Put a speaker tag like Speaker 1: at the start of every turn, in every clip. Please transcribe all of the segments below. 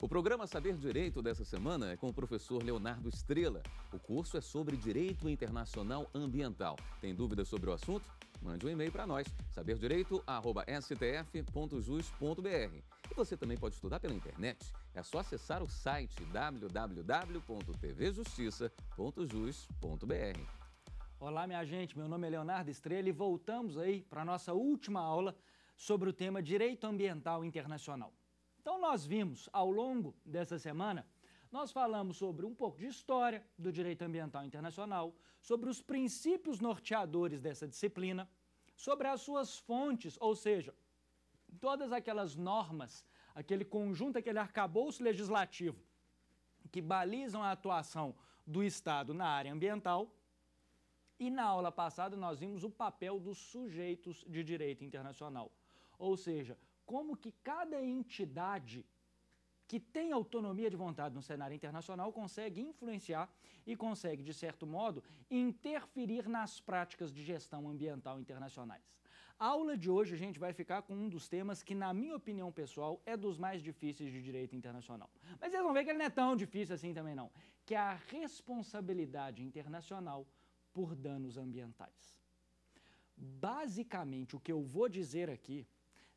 Speaker 1: O programa Saber Direito dessa semana é com o professor Leonardo Estrela. O curso é sobre Direito Internacional Ambiental. Tem dúvidas sobre o assunto? Mande um e-mail para nós, saberdireito.stf.jus.br. E você também pode estudar pela internet. É só acessar o site www.tvjustiça.jus.br. Olá, minha gente. Meu nome é Leonardo Estrela e voltamos aí para a nossa última aula sobre o tema Direito Ambiental Internacional. Então nós vimos ao longo dessa semana, nós falamos sobre um pouco de história do direito ambiental internacional, sobre os princípios norteadores dessa disciplina, sobre as suas fontes, ou seja, todas aquelas normas, aquele conjunto, aquele arcabouço legislativo que balizam a atuação do Estado na área ambiental. E na aula passada nós vimos o papel dos sujeitos de direito internacional, ou seja, como que cada entidade que tem autonomia de vontade no cenário internacional consegue influenciar e consegue, de certo modo, interferir nas práticas de gestão ambiental internacionais. A aula de hoje a gente vai ficar com um dos temas que, na minha opinião pessoal, é dos mais difíceis de direito internacional. Mas vocês vão ver que ele não é tão difícil assim também não, que é a responsabilidade internacional por danos ambientais. Basicamente, o que eu vou dizer aqui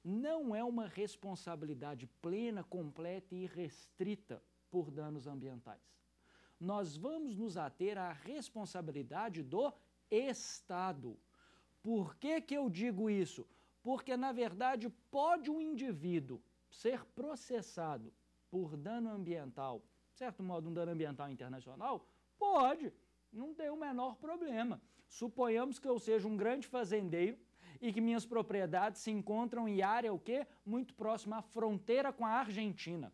Speaker 1: não é uma responsabilidade plena, completa e restrita por danos ambientais. Nós vamos nos ater à responsabilidade do Estado. Por que, que eu digo isso? Porque, na verdade, pode um indivíduo ser processado por dano ambiental, de certo modo, um dano ambiental internacional? Pode, não tem o menor problema. Suponhamos que eu seja um grande fazendeiro e que minhas propriedades se encontram em área o quê? Muito próxima à fronteira com a Argentina.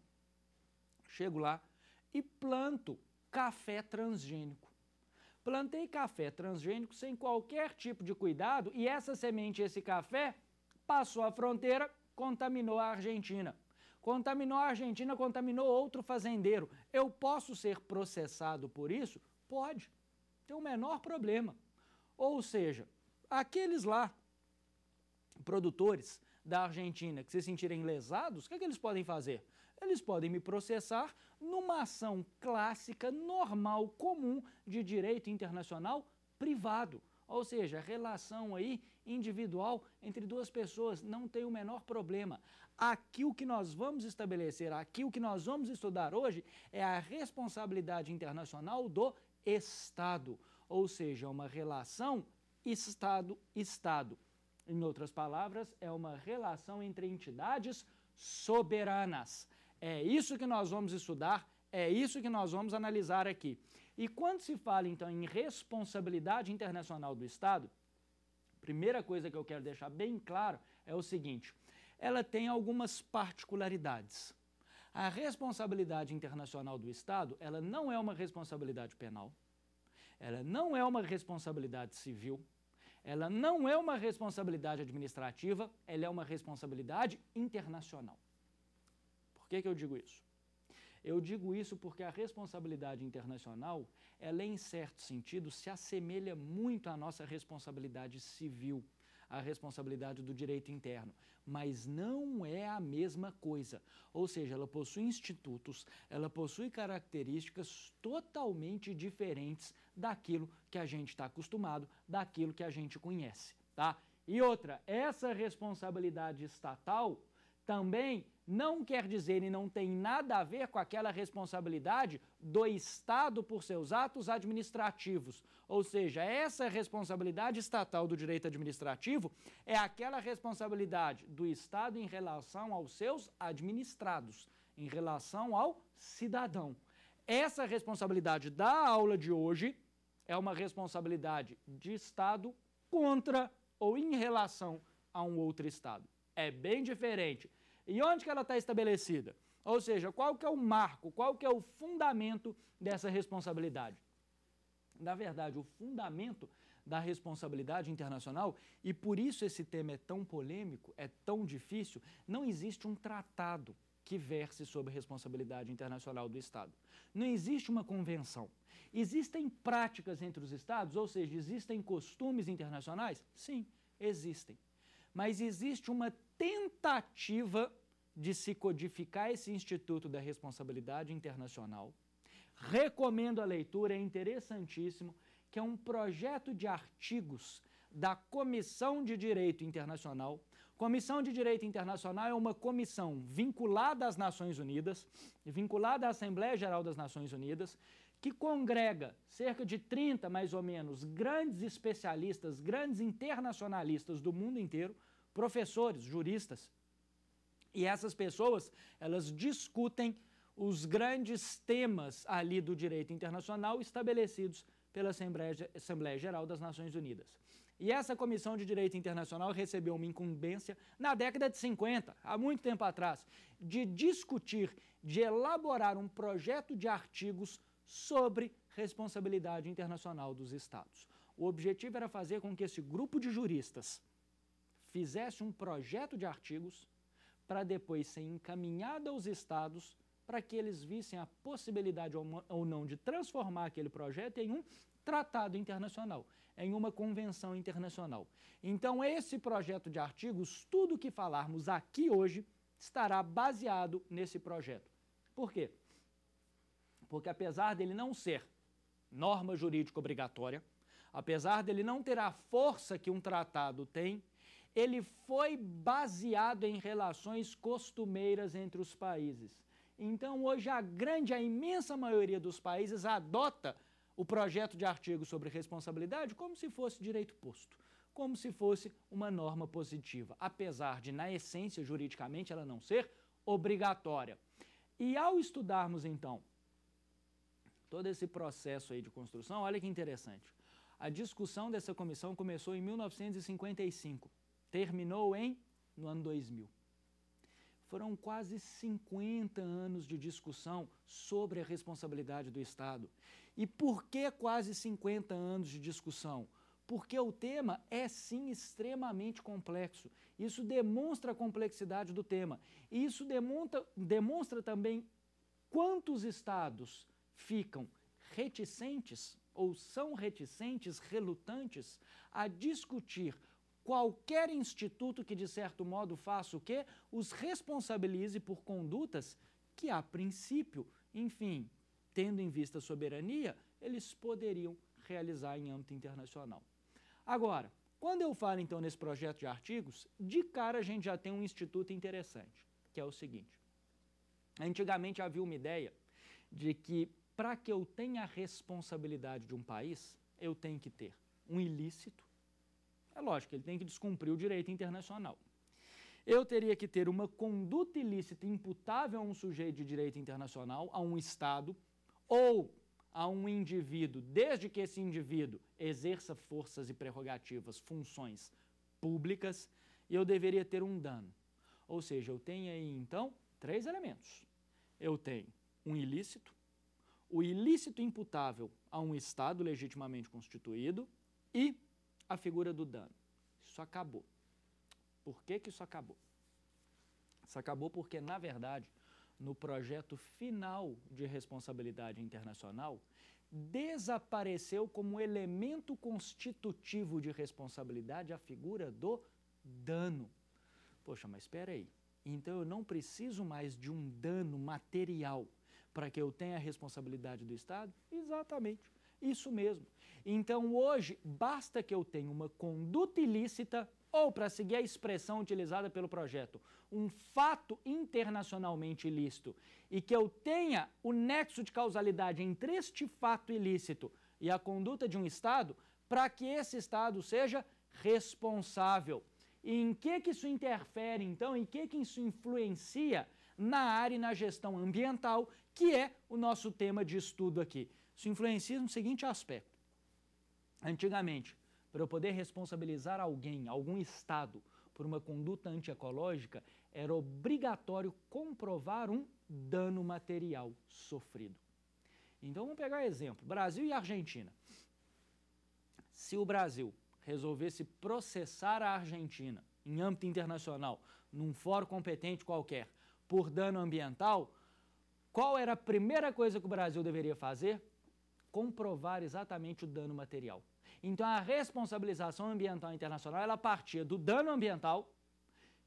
Speaker 1: Chego lá e planto café transgênico. Plantei café transgênico sem qualquer tipo de cuidado e essa semente, esse café, passou a fronteira, contaminou a Argentina. Contaminou a Argentina, contaminou outro fazendeiro. Eu posso ser processado por isso? Pode. Tem o menor problema. Ou seja, aqueles lá produtores da Argentina que se sentirem lesados, o que, é que eles podem fazer? Eles podem me processar numa ação clássica, normal, comum de direito internacional privado. Ou seja, relação aí individual entre duas pessoas, não tem o menor problema. Aqui o que nós vamos estabelecer, aqui o que nós vamos estudar hoje é a responsabilidade internacional do Estado, ou seja, uma relação Estado-Estado. Em outras palavras, é uma relação entre entidades soberanas. É isso que nós vamos estudar, é isso que nós vamos analisar aqui. E quando se fala, então, em responsabilidade internacional do Estado, primeira coisa que eu quero deixar bem claro é o seguinte: ela tem algumas particularidades. A responsabilidade internacional do Estado, ela não é uma responsabilidade penal, ela não é uma responsabilidade civil, ela não é uma responsabilidade administrativa, ela é uma responsabilidade internacional. Por que, que eu digo isso? Eu digo isso porque a responsabilidade internacional, ela em certo sentido se assemelha muito à nossa responsabilidade civil a responsabilidade do direito interno, mas não é a mesma coisa. Ou seja, ela possui institutos, ela possui características totalmente diferentes daquilo que a gente está acostumado, daquilo que a gente conhece, tá? E outra, essa responsabilidade estatal também não quer dizer e não tem nada a ver com aquela responsabilidade do Estado por seus atos administrativos. Ou seja, essa responsabilidade estatal do direito administrativo é aquela responsabilidade do Estado em relação aos seus administrados, em relação ao cidadão. Essa responsabilidade da aula de hoje é uma responsabilidade de Estado contra ou em relação a um outro Estado. É bem diferente e onde que ela está estabelecida? Ou seja, qual que é o marco, qual que é o fundamento dessa responsabilidade? Na verdade, o fundamento da responsabilidade internacional, e por isso esse tema é tão polêmico, é tão difícil, não existe um tratado que verse sobre a responsabilidade internacional do Estado. Não existe uma convenção. Existem práticas entre os Estados, ou seja, existem costumes internacionais? Sim, existem. Mas existe uma tentativa de se codificar esse Instituto da Responsabilidade Internacional. Recomendo a leitura, é interessantíssimo, que é um projeto de artigos da Comissão de Direito Internacional. Comissão de Direito Internacional é uma comissão vinculada às Nações Unidas, vinculada à Assembleia Geral das Nações Unidas, que congrega cerca de 30, mais ou menos, grandes especialistas, grandes internacionalistas do mundo inteiro, professores, juristas, e essas pessoas, elas discutem os grandes temas ali do direito internacional estabelecidos pela Assembleia, Assembleia Geral das Nações Unidas. E essa Comissão de Direito Internacional recebeu uma incumbência na década de 50, há muito tempo atrás, de discutir, de elaborar um projeto de artigos sobre responsabilidade internacional dos Estados. O objetivo era fazer com que esse grupo de juristas fizesse um projeto de artigos para depois ser encaminhada aos estados para que eles vissem a possibilidade ou não de transformar aquele projeto em um tratado internacional, em uma convenção internacional. Então, esse projeto de artigos, tudo que falarmos aqui hoje, estará baseado nesse projeto. Por quê? Porque apesar dele não ser norma jurídica obrigatória, apesar dele não ter a força que um tratado tem, ele foi baseado em relações costumeiras entre os países. Então, hoje, a grande, a imensa maioria dos países adota o projeto de artigo sobre responsabilidade como se fosse direito posto, como se fosse uma norma positiva, apesar de, na essência, juridicamente, ela não ser obrigatória. E ao estudarmos, então, todo esse processo aí de construção, olha que interessante. A discussão dessa comissão começou em 1955. Terminou em no ano 2000. Foram quase 50 anos de discussão sobre a responsabilidade do Estado. E por que quase 50 anos de discussão? Porque o tema é sim extremamente complexo. Isso demonstra a complexidade do tema. E isso demonstra, demonstra também quantos estados ficam reticentes ou são reticentes, relutantes a discutir qualquer instituto que, de certo modo, faça o quê? Os responsabilize por condutas que, a princípio, enfim, tendo em vista a soberania, eles poderiam realizar em âmbito internacional. Agora, quando eu falo então nesse projeto de artigos, de cara a gente já tem um instituto interessante, que é o seguinte. Antigamente havia uma ideia de que para que eu tenha a responsabilidade de um país, eu tenho que ter um ilícito é lógico, ele tem que descumprir o direito internacional. Eu teria que ter uma conduta ilícita imputável a um sujeito de direito internacional, a um Estado ou a um indivíduo, desde que esse indivíduo exerça forças e prerrogativas, funções públicas, e eu deveria ter um dano. Ou seja, eu tenho aí então três elementos. Eu tenho um ilícito, o ilícito imputável a um Estado legitimamente constituído e a figura do dano. Isso acabou. Por que, que isso acabou? Isso acabou porque, na verdade, no projeto final de responsabilidade internacional, desapareceu como elemento constitutivo de responsabilidade a figura do dano. Poxa, mas espera aí. Então eu não preciso mais de um dano material para que eu tenha a responsabilidade do Estado? Exatamente. Isso mesmo. Então hoje basta que eu tenha uma conduta ilícita ou, para seguir a expressão utilizada pelo projeto, um fato internacionalmente ilícito e que eu tenha o nexo de causalidade entre este fato ilícito e a conduta de um Estado, para que esse Estado seja responsável. E em que, que isso interfere, então, em que, que isso influencia na área e na gestão ambiental, que é o nosso tema de estudo aqui. Isso influencia no seguinte aspecto. Antigamente, para eu poder responsabilizar alguém, algum Estado, por uma conduta antiecológica, era obrigatório comprovar um dano material sofrido. Então vamos pegar um exemplo: Brasil e Argentina. Se o Brasil resolvesse processar a Argentina em âmbito internacional, num fórum competente qualquer, por dano ambiental, qual era a primeira coisa que o Brasil deveria fazer? comprovar exatamente o dano material. Então a responsabilização ambiental internacional ela partia do dano ambiental,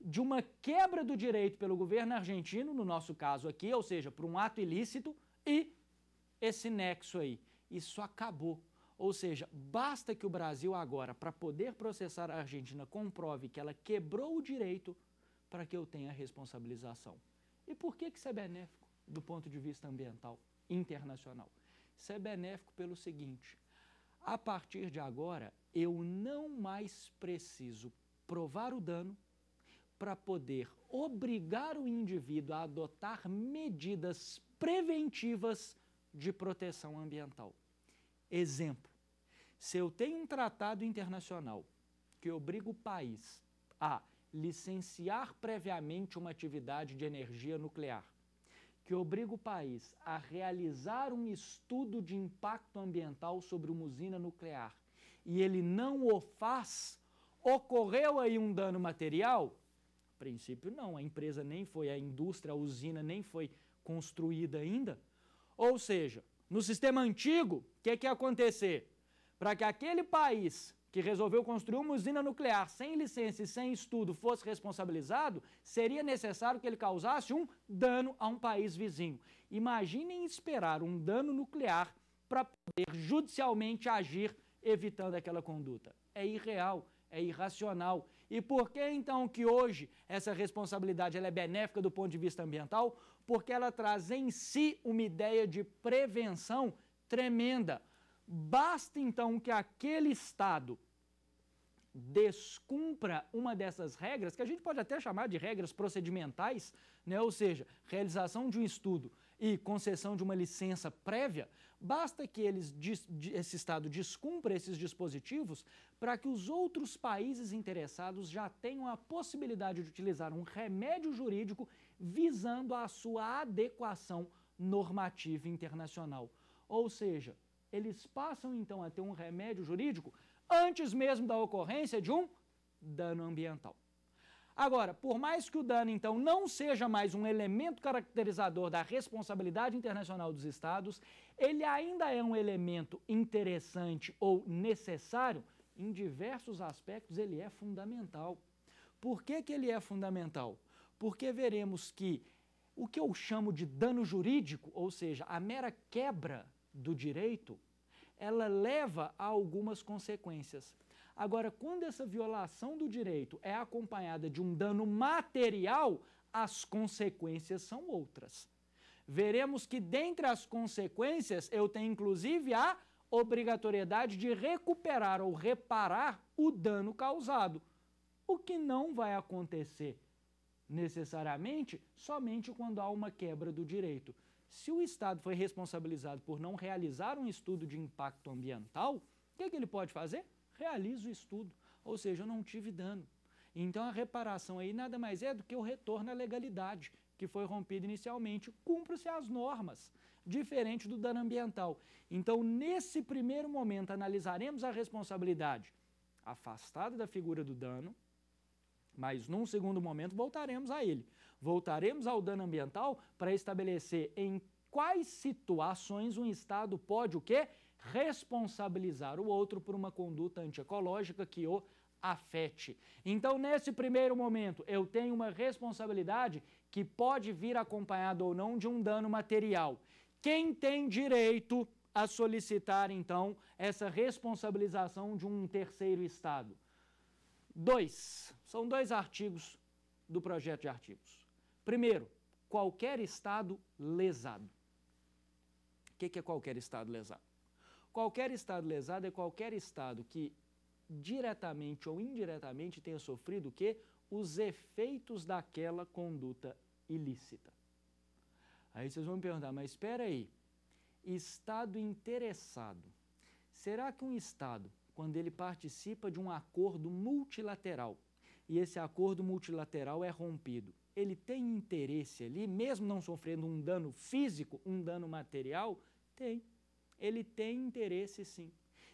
Speaker 1: de uma quebra do direito pelo governo argentino, no nosso caso aqui, ou seja, por um ato ilícito, e esse nexo aí. Isso acabou. Ou seja, basta que o Brasil agora, para poder processar a Argentina, comprove que ela quebrou o direito para que eu tenha responsabilização. E por que, que isso é benéfico do ponto de vista ambiental internacional? Isso é benéfico pelo seguinte: a partir de agora, eu não mais preciso provar o dano para poder obrigar o indivíduo a adotar medidas preventivas de proteção ambiental. Exemplo: se eu tenho um tratado internacional que obriga o país a licenciar previamente uma atividade de energia nuclear, que obriga o país a realizar um estudo de impacto ambiental sobre uma usina nuclear e ele não o faz, ocorreu aí um dano material? A princípio, não. A empresa nem foi, a indústria, a usina nem foi construída ainda. Ou seja, no sistema antigo, o que, que ia acontecer? Para que aquele país que resolveu construir uma usina nuclear sem licença e sem estudo fosse responsabilizado, seria necessário que ele causasse um dano a um país vizinho. Imaginem esperar um dano nuclear para poder judicialmente agir evitando aquela conduta. É irreal, é irracional. E por que então que hoje essa responsabilidade é benéfica do ponto de vista ambiental? Porque ela traz em si uma ideia de prevenção tremenda Basta então que aquele Estado descumpra uma dessas regras, que a gente pode até chamar de regras procedimentais, né? ou seja, realização de um estudo e concessão de uma licença prévia, basta que eles, esse Estado descumpra esses dispositivos para que os outros países interessados já tenham a possibilidade de utilizar um remédio jurídico visando a sua adequação normativa internacional. Ou seja, eles passam então a ter um remédio jurídico antes mesmo da ocorrência de um dano ambiental. Agora, por mais que o dano, então, não seja mais um elemento caracterizador da responsabilidade internacional dos Estados, ele ainda é um elemento interessante ou necessário em diversos aspectos, ele é fundamental. Por que, que ele é fundamental? Porque veremos que o que eu chamo de dano jurídico, ou seja, a mera quebra do direito, ela leva a algumas consequências. Agora, quando essa violação do direito é acompanhada de um dano material, as consequências são outras. Veremos que, dentre as consequências, eu tenho inclusive a obrigatoriedade de recuperar ou reparar o dano causado, o que não vai acontecer necessariamente somente quando há uma quebra do direito. Se o Estado foi responsabilizado por não realizar um estudo de impacto ambiental, o que, é que ele pode fazer? Realiza o estudo, ou seja, eu não tive dano. Então a reparação aí nada mais é do que o retorno à legalidade, que foi rompido inicialmente, cumpre se as normas, diferente do dano ambiental. Então, nesse primeiro momento, analisaremos a responsabilidade afastada da figura do dano, mas num segundo momento voltaremos a ele. Voltaremos ao dano ambiental para estabelecer em quais situações um Estado pode o quê? Responsabilizar o outro por uma conduta antiecológica que o afete. Então, nesse primeiro momento, eu tenho uma responsabilidade que pode vir acompanhada ou não de um dano material. Quem tem direito a solicitar, então, essa responsabilização de um terceiro Estado? Dois. São dois artigos do projeto de artigos. Primeiro, qualquer estado lesado. O que, é qualquer estado lesado? Qualquer estado lesado é qualquer estado que diretamente ou indiretamente tenha sofrido o quê? Os efeitos daquela conduta ilícita. Aí vocês vão me perguntar, mas espera aí, estado interessado. Será que um estado, quando ele participa de um acordo multilateral e esse acordo multilateral é rompido, ele tem interesse ali, mesmo não sofrendo um dano físico, um dano material? Tem. Ele tem interesse sim.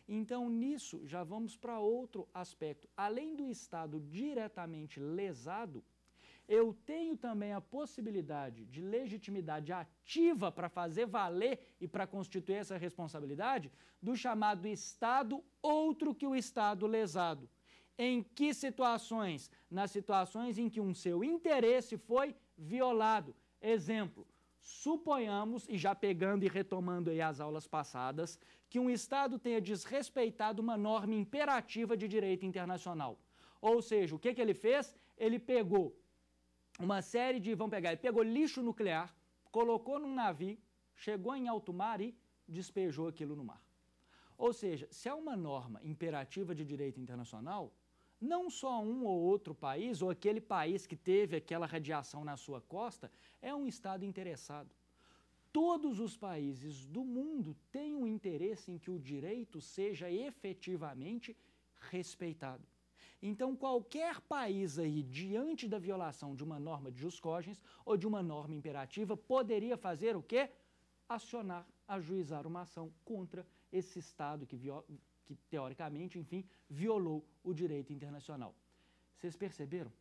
Speaker 1: Então, nisso, já vamos para outro aspecto. Além do Estado diretamente lesado, eu tenho também a possibilidade de legitimidade ativa para fazer valer e para constituir essa responsabilidade do chamado Estado outro que o Estado lesado. Em que situações? Nas situações em que um seu interesse foi violado. Exemplo, suponhamos, e já pegando e retomando aí as aulas passadas, que um Estado tenha desrespeitado uma norma imperativa de direito internacional. Ou seja, o que, que ele fez? Ele pegou uma série de, vamos pegar, ele pegou lixo nuclear, colocou num navio, chegou em alto mar e despejou aquilo no mar. Ou seja, se é uma norma imperativa de direito internacional, não só um ou outro país, ou aquele país que teve aquela radiação na sua costa, é um Estado interessado. Todos os países do mundo têm um interesse em que o direito seja efetivamente respeitado. Então, qualquer país aí, diante da violação de uma norma de jus cogens ou de uma norma imperativa, poderia fazer o quê? Acionar, ajuizar uma ação contra esse Estado que viola, que teoricamente, enfim, violou o direito internacional. Vocês perceberam?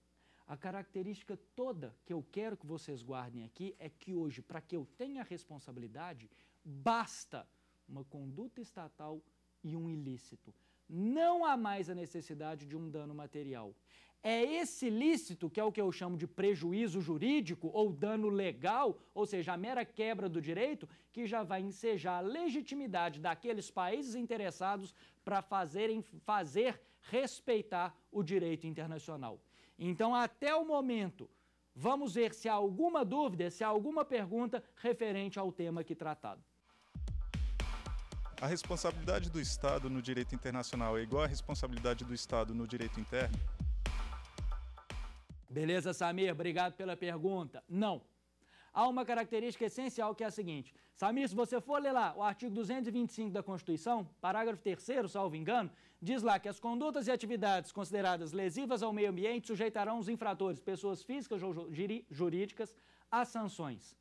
Speaker 1: A característica toda que eu quero que vocês guardem aqui é que hoje, para que eu tenha responsabilidade, basta uma conduta estatal e um ilícito não há mais a necessidade de um dano material. É esse lícito, que é o que eu chamo de prejuízo jurídico ou dano legal, ou seja, a mera quebra do direito, que já vai ensejar a legitimidade daqueles países interessados para fazerem fazer respeitar o direito internacional. Então, até o momento, vamos ver se há alguma dúvida, se há alguma pergunta referente ao tema aqui tratado. A responsabilidade do Estado no direito internacional é igual à responsabilidade do Estado no direito interno? Beleza, Samir, obrigado pela pergunta. Não. Há uma característica essencial que é a seguinte: Samir, se você for ler lá o artigo 225 da Constituição, parágrafo 3, salvo engano, diz lá que as condutas e atividades consideradas lesivas ao meio ambiente sujeitarão os infratores, pessoas físicas ou jurídicas, a sanções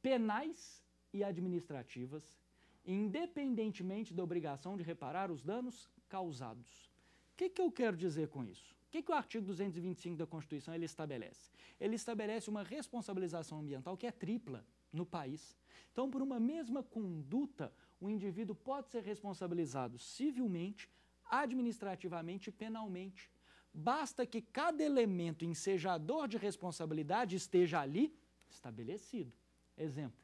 Speaker 1: penais e administrativas independentemente da obrigação de reparar os danos causados. O que, que eu quero dizer com isso? O que, que o artigo 225 da Constituição ele estabelece? Ele estabelece uma responsabilização ambiental que é tripla no país. Então, por uma mesma conduta, o indivíduo pode ser responsabilizado civilmente, administrativamente e penalmente. Basta que cada elemento ensejador de responsabilidade esteja ali estabelecido. Exemplo: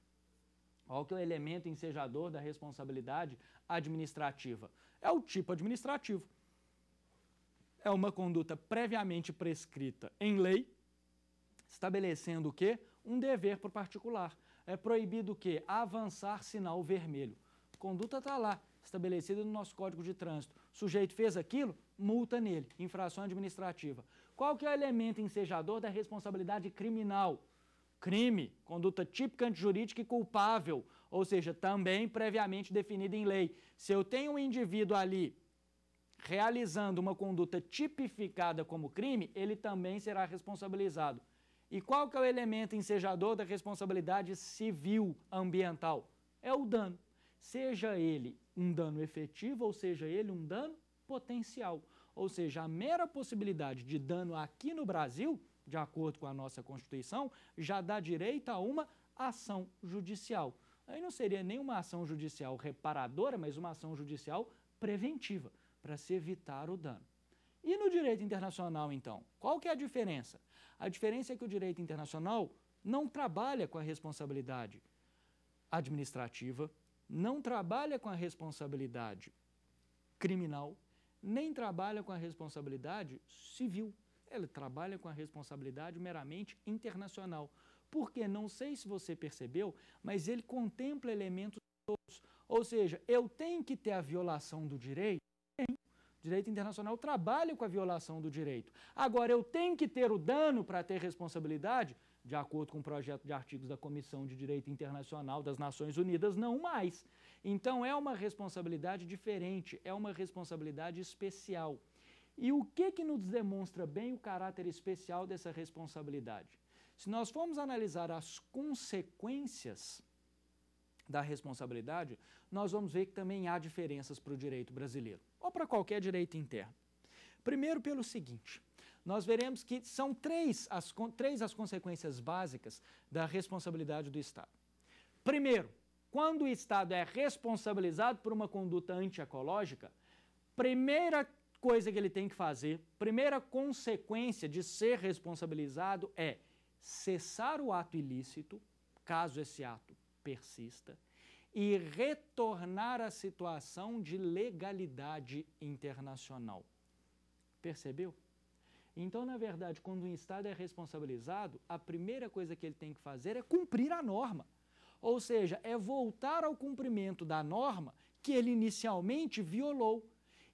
Speaker 1: qual que é o elemento ensejador da responsabilidade administrativa? É o tipo administrativo. É uma conduta previamente prescrita em lei, estabelecendo o quê? Um dever para o particular. É proibido o quê? Avançar sinal vermelho. A conduta está lá, estabelecida no nosso Código de Trânsito. O sujeito fez aquilo, multa nele, infração administrativa. Qual que é o elemento ensejador da responsabilidade criminal? crime, conduta típica antijurídica e culpável, ou seja, também previamente definida em lei. Se eu tenho um indivíduo ali realizando uma conduta tipificada como crime, ele também será responsabilizado. E qual que é o elemento ensejador da responsabilidade civil ambiental? É o dano. Seja ele um dano efetivo ou seja ele um dano potencial. Ou seja, a mera possibilidade de dano aqui no Brasil de acordo com a nossa Constituição, já dá direito a uma ação judicial. Aí não seria nem uma ação judicial reparadora, mas uma ação judicial preventiva, para se evitar o dano. E no direito internacional, então? Qual que é a diferença? A diferença é que o direito internacional não trabalha com a responsabilidade administrativa, não trabalha com a responsabilidade criminal, nem trabalha com a responsabilidade civil. Ele trabalha com a responsabilidade meramente internacional. Porque não sei se você percebeu, mas ele contempla elementos todos. Ou seja, eu tenho que ter a violação do direito. Direito internacional trabalha com a violação do direito. Agora, eu tenho que ter o dano para ter responsabilidade? De acordo com o projeto de artigos da Comissão de Direito Internacional das Nações Unidas, não mais. Então, é uma responsabilidade diferente, é uma responsabilidade especial. E o que, que nos demonstra bem o caráter especial dessa responsabilidade? Se nós formos analisar as consequências da responsabilidade, nós vamos ver que também há diferenças para o direito brasileiro, ou para qualquer direito interno. Primeiro, pelo seguinte: nós veremos que são três as, três as consequências básicas da responsabilidade do Estado. Primeiro, quando o Estado é responsabilizado por uma conduta antiecológica, primeira coisa que ele tem que fazer, primeira consequência de ser responsabilizado é cessar o ato ilícito, caso esse ato persista, e retornar à situação de legalidade internacional. Percebeu? Então, na verdade, quando um Estado é responsabilizado, a primeira coisa que ele tem que fazer é cumprir a norma. Ou seja, é voltar ao cumprimento da norma que ele inicialmente violou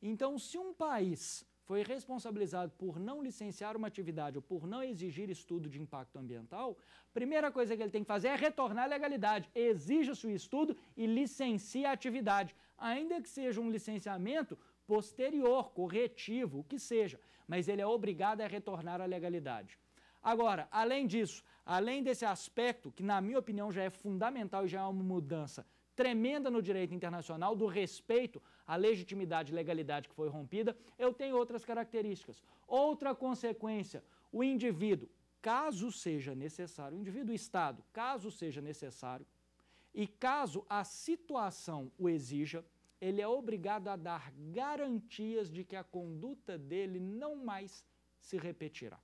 Speaker 1: então, se um país foi responsabilizado por não licenciar uma atividade ou por não exigir estudo de impacto ambiental, a primeira coisa que ele tem que fazer é retornar à legalidade. exija seu estudo e licencie a atividade, ainda que seja um licenciamento posterior, corretivo, o que seja, mas ele é obrigado a retornar à legalidade. Agora, além disso, além desse aspecto, que na minha opinião já é fundamental e já é uma mudança tremenda no direito internacional do respeito à legitimidade e legalidade que foi rompida, eu tenho outras características. Outra consequência, o indivíduo, caso seja necessário, o indivíduo o Estado, caso seja necessário, e caso a situação o exija, ele é obrigado a dar garantias de que a conduta dele não mais se repetirá.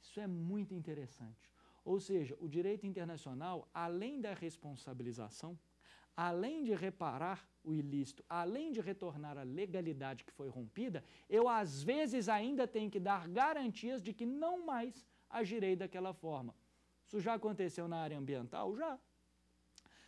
Speaker 1: Isso é muito interessante. Ou seja, o direito internacional, além da responsabilização, além de reparar o ilícito, além de retornar a legalidade que foi rompida, eu às vezes ainda tenho que dar garantias de que não mais agirei daquela forma. Isso já aconteceu na área ambiental? Já.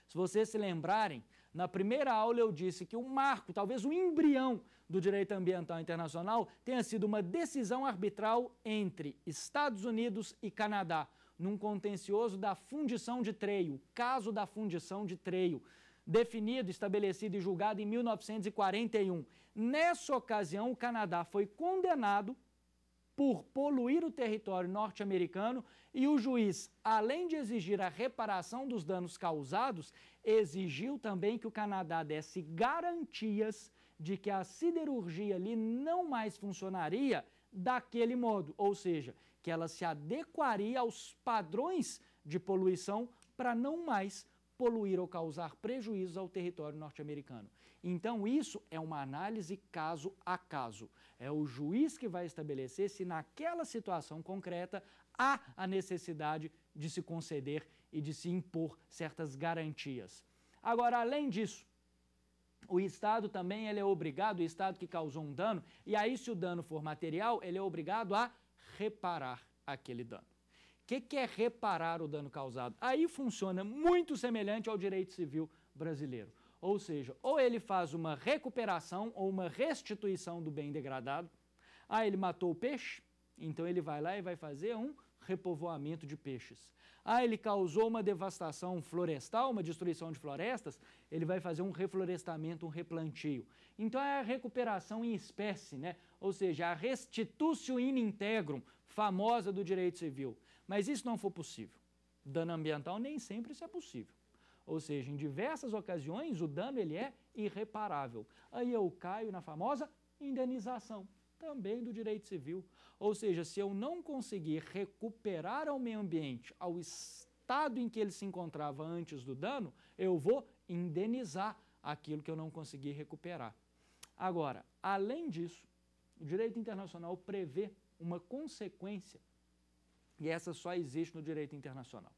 Speaker 1: Se vocês se lembrarem, na primeira aula eu disse que o marco, talvez o embrião do direito ambiental internacional, tenha sido uma decisão arbitral entre Estados Unidos e Canadá, num contencioso da fundição de treio, caso da fundição de treio definido, estabelecido e julgado em 1941. Nessa ocasião, o Canadá foi condenado por poluir o território norte-americano e o juiz, além de exigir a reparação dos danos causados, exigiu também que o Canadá desse garantias de que a siderurgia ali não mais funcionaria daquele modo, ou seja, que ela se adequaria aos padrões de poluição para não mais poluir ou causar prejuízos ao território norte-americano. Então, isso é uma análise caso a caso. É o juiz que vai estabelecer se, naquela situação concreta, há a necessidade de se conceder e de se impor certas garantias. Agora, além disso, o Estado também ele é obrigado, o Estado que causou um dano, e aí, se o dano for material, ele é obrigado a reparar aquele dano. O que, que é reparar o dano causado? Aí funciona muito semelhante ao direito civil brasileiro. Ou seja, ou ele faz uma recuperação ou uma restituição do bem degradado. Ah, ele matou o peixe, então ele vai lá e vai fazer um repovoamento de peixes. Ah, ele causou uma devastação florestal, uma destruição de florestas, ele vai fazer um reflorestamento, um replantio. Então é a recuperação em espécie, né? ou seja, a restitutio in integrum, famosa do direito civil. Mas isso não for possível. Dano ambiental nem sempre isso é possível. Ou seja, em diversas ocasiões o dano ele é irreparável. Aí eu caio na famosa indenização, também do direito civil. Ou seja, se eu não conseguir recuperar ao meio ambiente, ao estado em que ele se encontrava antes do dano, eu vou indenizar aquilo que eu não consegui recuperar. Agora, além disso, o direito internacional prevê uma consequência e essa só existe no direito internacional,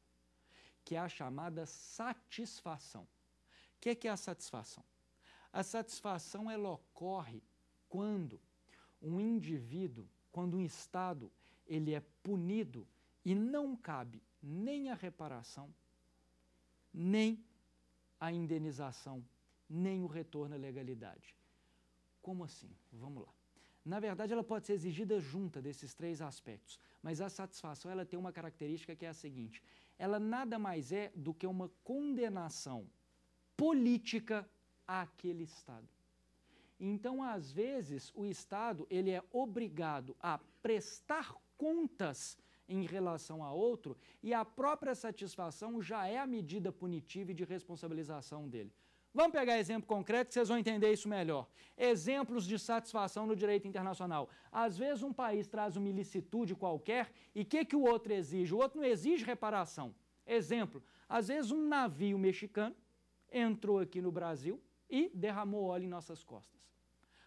Speaker 1: que é a chamada satisfação. O que, é que é a satisfação? A satisfação ela ocorre quando um indivíduo, quando um Estado, ele é punido e não cabe nem a reparação, nem a indenização, nem o retorno à legalidade. Como assim? Vamos lá. Na verdade, ela pode ser exigida junta desses três aspectos, mas a satisfação ela tem uma característica que é a seguinte: ela nada mais é do que uma condenação política àquele Estado. Então, às vezes, o Estado ele é obrigado a prestar contas em relação a outro e a própria satisfação já é a medida punitiva e de responsabilização dele. Vamos pegar exemplo concreto que vocês vão entender isso melhor. Exemplos de satisfação no direito internacional. Às vezes um país traz uma ilicitude qualquer e o que, que o outro exige? O outro não exige reparação. Exemplo, às vezes um navio mexicano entrou aqui no Brasil e derramou óleo em nossas costas.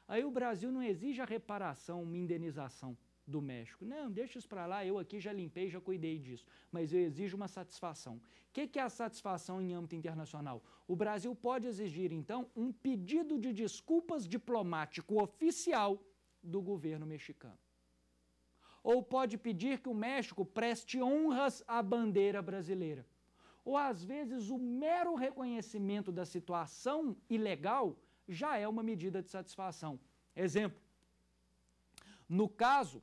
Speaker 1: Aí o Brasil não exige a reparação, uma indenização do México. Não, deixa isso para lá, eu aqui já limpei, já cuidei disso. Mas eu exijo uma satisfação. O que, que é a satisfação em âmbito internacional? O Brasil pode exigir, então, um pedido de desculpas diplomático oficial do governo mexicano. Ou pode pedir que o México preste honras à bandeira brasileira. Ou às vezes o mero reconhecimento da situação ilegal já é uma medida de satisfação. Exemplo: no caso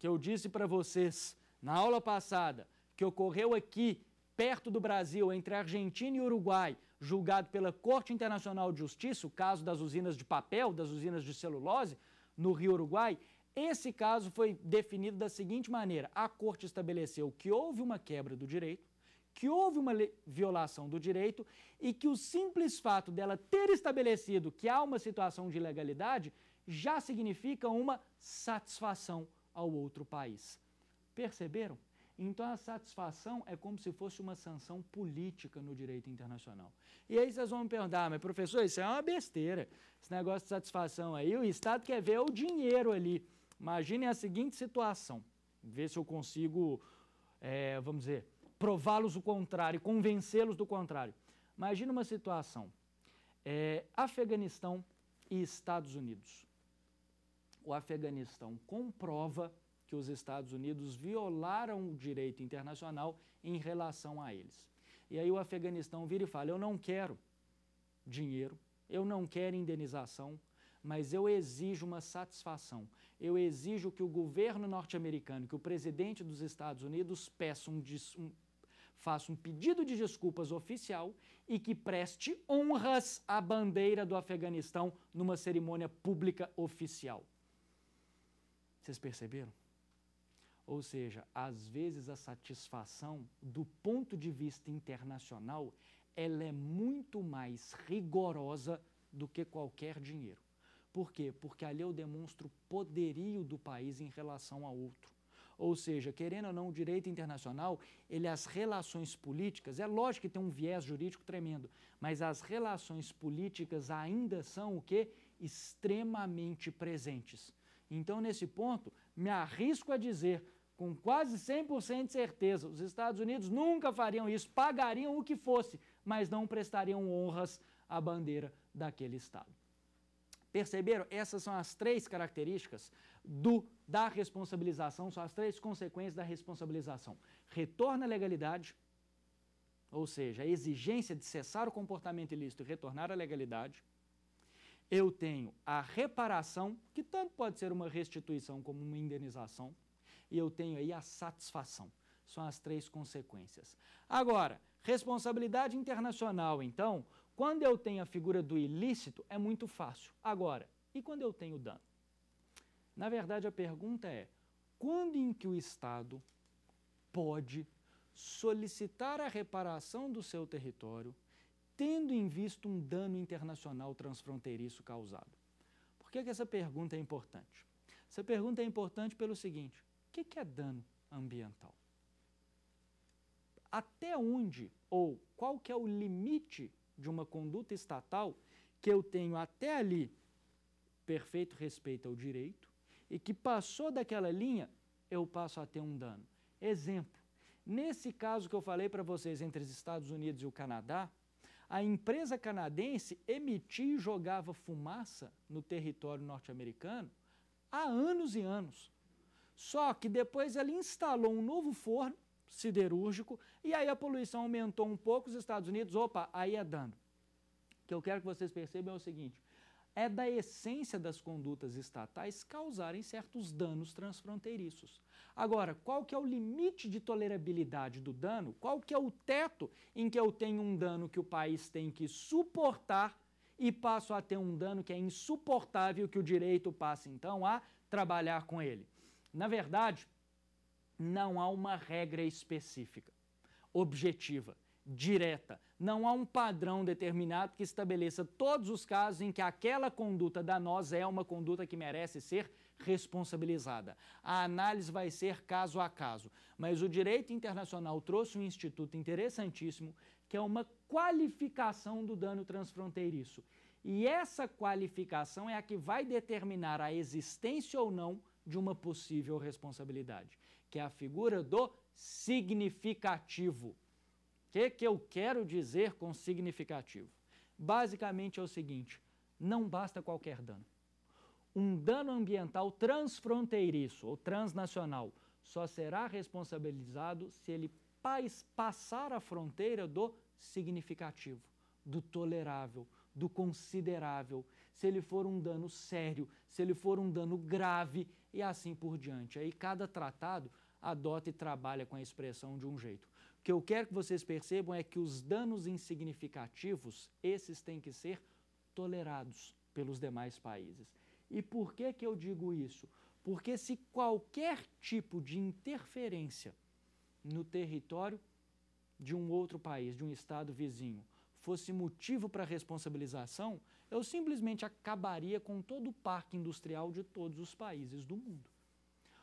Speaker 1: que eu disse para vocês na aula passada, que ocorreu aqui, perto do Brasil, entre Argentina e Uruguai, julgado pela Corte Internacional de Justiça, o caso das usinas de papel, das usinas de celulose, no Rio Uruguai, esse caso foi definido da seguinte maneira: a Corte estabeleceu que houve uma quebra do direito, que houve uma violação do direito e que o simples fato dela ter estabelecido que há uma situação de ilegalidade já significa uma satisfação ao outro país. Perceberam? Então a satisfação é como se fosse uma sanção política no direito internacional. E aí vocês vão me perguntar, ah, mas professor, isso é uma besteira, esse negócio de satisfação aí, o Estado quer ver o dinheiro ali. Imagine a seguinte situação, ver se eu consigo, é, vamos dizer, prová-los o contrário, convencê-los do contrário. Imagina uma situação, é, Afeganistão e Estados Unidos o Afeganistão comprova que os Estados Unidos violaram o direito internacional em relação a eles. E aí o Afeganistão vira e fala: eu não quero dinheiro, eu não quero indenização, mas eu exijo uma satisfação. Eu exijo que o governo norte-americano, que o presidente dos Estados Unidos peça um, um, faça um pedido de desculpas oficial e que preste honras à bandeira do Afeganistão numa cerimônia pública oficial. Vocês perceberam? Ou seja, às vezes a satisfação, do ponto de vista internacional, ela é muito mais rigorosa do que qualquer dinheiro. Por quê? Porque ali eu demonstro poderio do país em relação a outro. Ou seja, querendo ou não, o direito internacional, ele as relações políticas, é lógico que tem um viés jurídico tremendo, mas as relações políticas ainda são o quê? extremamente presentes. Então, nesse ponto, me arrisco a dizer com quase 100% de certeza, os Estados Unidos nunca fariam isso, pagariam o que fosse, mas não prestariam honras à bandeira daquele Estado. Perceberam? Essas são as três características do, da responsabilização, são as três consequências da responsabilização. Retorno à legalidade, ou seja, a exigência de cessar o comportamento ilícito e retornar à legalidade eu tenho a reparação, que tanto pode ser uma restituição como uma indenização, e eu tenho aí a satisfação. São as três consequências. Agora, responsabilidade internacional, então, quando eu tenho a figura do ilícito, é muito fácil. Agora, e quando eu tenho dano? Na verdade, a pergunta é: quando em que o Estado pode solicitar a reparação do seu território tendo em vista um dano internacional transfronteiriço causado. Por que, que essa pergunta é importante? Essa pergunta é importante pelo seguinte: o que, que é dano ambiental? Até onde ou qual que é o limite de uma conduta estatal que eu tenho até ali perfeito respeito ao direito e que passou daquela linha, eu passo a ter um dano. Exemplo, nesse caso que eu falei para vocês entre os Estados Unidos e o Canadá, a empresa canadense emitia e jogava fumaça no território norte-americano há anos e anos. Só que depois ela instalou um novo forno siderúrgico e aí a poluição aumentou um pouco, os Estados Unidos, opa, aí é dano. O que eu quero que vocês percebam é o seguinte, é da essência das condutas estatais causarem certos danos transfronteiriços. Agora, qual que é o limite de tolerabilidade do dano? Qual que é o teto em que eu tenho um dano que o país tem que suportar e passo a ter um dano que é insuportável que o direito passa então a trabalhar com ele? Na verdade, não há uma regra específica objetiva direta. Não há um padrão determinado que estabeleça todos os casos em que aquela conduta danosa é uma conduta que merece ser responsabilizada. A análise vai ser caso a caso. Mas o direito internacional trouxe um instituto interessantíssimo, que é uma qualificação do dano transfronteiriço. E essa qualificação é a que vai determinar a existência ou não de uma possível responsabilidade, que é a figura do significativo que, que eu quero dizer com significativo? Basicamente é o seguinte: não basta qualquer dano. Um dano ambiental transfronteiriço ou transnacional só será responsabilizado se ele passar a fronteira do significativo, do tolerável, do considerável, se ele for um dano sério, se ele for um dano grave e assim por diante. Aí cada tratado adota e trabalha com a expressão de um jeito. O que eu quero que vocês percebam é que os danos insignificativos, esses têm que ser tolerados pelos demais países. E por que, que eu digo isso? Porque se qualquer tipo de interferência no território de um outro país, de um estado vizinho, fosse motivo para responsabilização, eu simplesmente acabaria com todo o parque industrial de todos os países do mundo.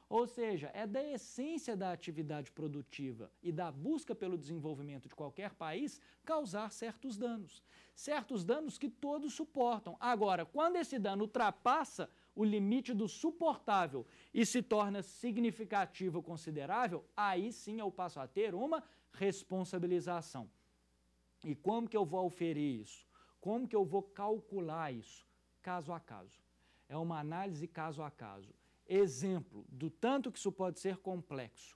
Speaker 1: Ou seja, é da essência da atividade produtiva e da busca pelo desenvolvimento de qualquer país causar certos danos. Certos danos que todos suportam. Agora, quando esse dano ultrapassa o limite do suportável e se torna significativo considerável, aí sim eu passo a ter uma responsabilização. E como que eu vou oferir isso? Como que eu vou calcular isso? Caso a caso. É uma análise caso a caso exemplo do tanto que isso pode ser complexo.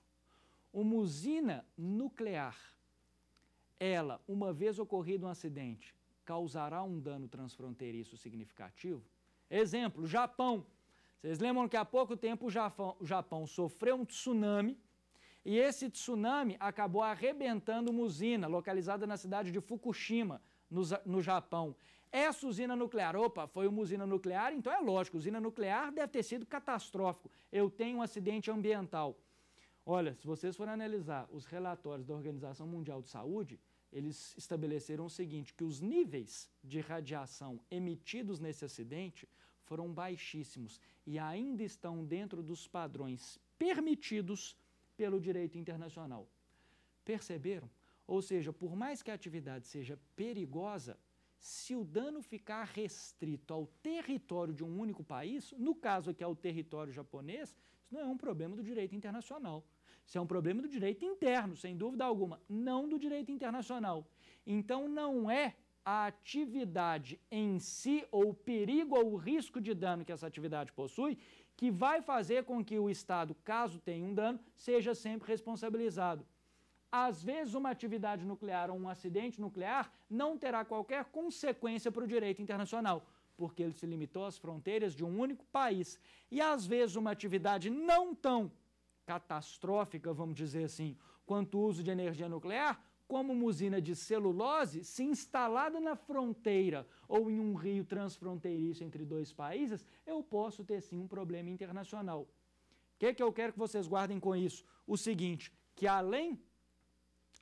Speaker 1: Uma usina nuclear, ela, uma vez ocorrido um acidente, causará um dano transfronteiriço significativo? Exemplo, Japão. Vocês lembram que há pouco tempo o Japão, o Japão sofreu um tsunami e esse tsunami acabou arrebentando uma usina localizada na cidade de Fukushima, no, no Japão. Essa usina nuclear, opa, foi uma usina nuclear, então é lógico, usina nuclear deve ter sido catastrófico. Eu tenho um acidente ambiental. Olha, se vocês forem analisar os relatórios da Organização Mundial de Saúde, eles estabeleceram o seguinte, que os níveis de radiação emitidos nesse acidente foram baixíssimos e ainda estão dentro dos padrões permitidos pelo direito internacional. Perceberam? Ou seja, por mais que a atividade seja perigosa, se o dano ficar restrito ao território de um único país, no caso aqui ao é território japonês, isso não é um problema do direito internacional. Isso é um problema do direito interno, sem dúvida alguma, não do direito internacional. Então não é a atividade em si, ou o perigo ou o risco de dano que essa atividade possui, que vai fazer com que o Estado, caso tenha um dano, seja sempre responsabilizado. Às vezes, uma atividade nuclear ou um acidente nuclear não terá qualquer consequência para o direito internacional, porque ele se limitou às fronteiras de um único país. E às vezes, uma atividade não tão catastrófica, vamos dizer assim, quanto o uso de energia nuclear, como uma usina de celulose, se instalada na fronteira ou em um rio transfronteiriço entre dois países, eu posso ter sim um problema internacional. O que, que eu quero que vocês guardem com isso? O seguinte, que além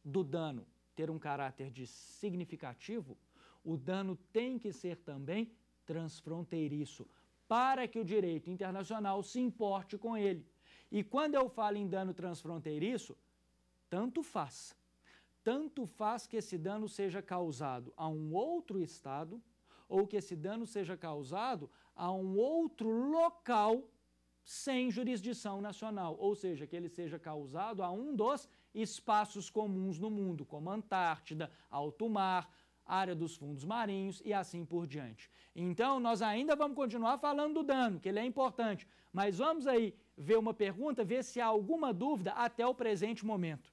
Speaker 1: do dano ter um caráter de significativo, o dano tem que ser também transfronteiriço, para que o direito internacional se importe com ele. E quando eu falo em dano transfronteiriço, tanto faz. Tanto faz que esse dano seja causado a um outro Estado ou que esse dano seja causado a um outro local sem jurisdição nacional, ou seja, que ele seja causado a um dos espaços comuns no mundo, como Antártida, alto mar, área dos fundos marinhos e assim por diante. Então, nós ainda vamos continuar falando do dano, que ele é importante, mas vamos aí ver uma pergunta, ver se há alguma dúvida até o presente momento.